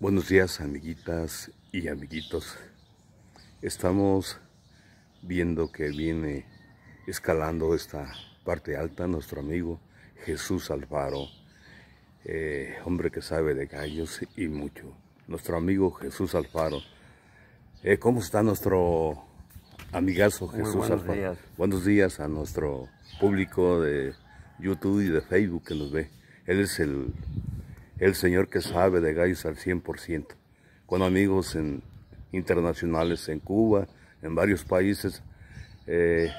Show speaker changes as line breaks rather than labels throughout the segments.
Buenos días amiguitas y amiguitos. Estamos viendo que viene escalando esta parte alta nuestro amigo Jesús Alfaro, eh, hombre que sabe de gallos y mucho. Nuestro amigo Jesús Alfaro. Eh, ¿Cómo está nuestro amigazo Jesús Alfaro? Buenos días a nuestro público de YouTube y de Facebook que nos ve. Él es el el señor que sabe de gallos al 100%, con amigos en, internacionales en Cuba, en varios países. Eh,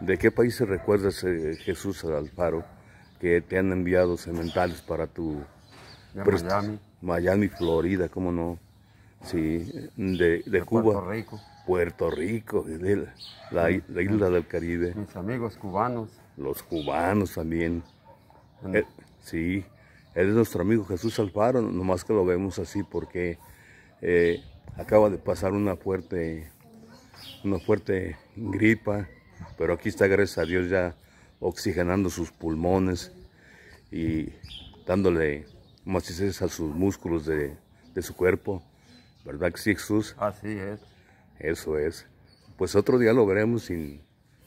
¿De qué países recuerdas, Jesús Alfaro, que te han enviado sementales para tu... Miami. Florida, cómo no. Sí, de, Cuba. Puerto Rico. Puerto Rico, la, isla del Caribe. Mis amigos cubanos. Los cubanos también. Eh, sí. Él es nuestro amigo Jesús Alfaro, nomás que lo vemos así porque eh, acaba de pasar una fuerte, una fuerte gripa, pero aquí está, gracias a Dios, ya oxigenando sus pulmones y dándole masajes a sus músculos de, su cuerpo. ¿Verdad que sí, Jesús? Así es. Eso es. Pues otro día lo veremos sin,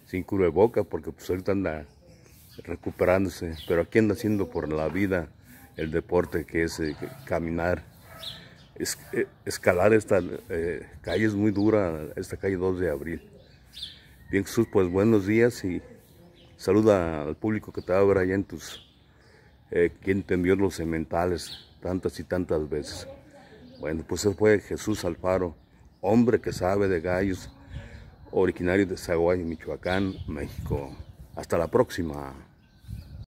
sin de boca, porque pues ahorita anda recuperándose, pero aquí anda siendo por la vida el deporte que es eh, caminar, eh, escalar esta eh, calle es muy dura, esta calle 2 de abril. Bien Jesús, pues buenos días y saluda al público que te abra allá en tus, quien entendió los sementales tantas y tantas veces. Bueno, pues ese fue Jesús Alfaro, hombre que sabe de gallos, originario de Saguay, Michoacán, México. Hasta la próxima.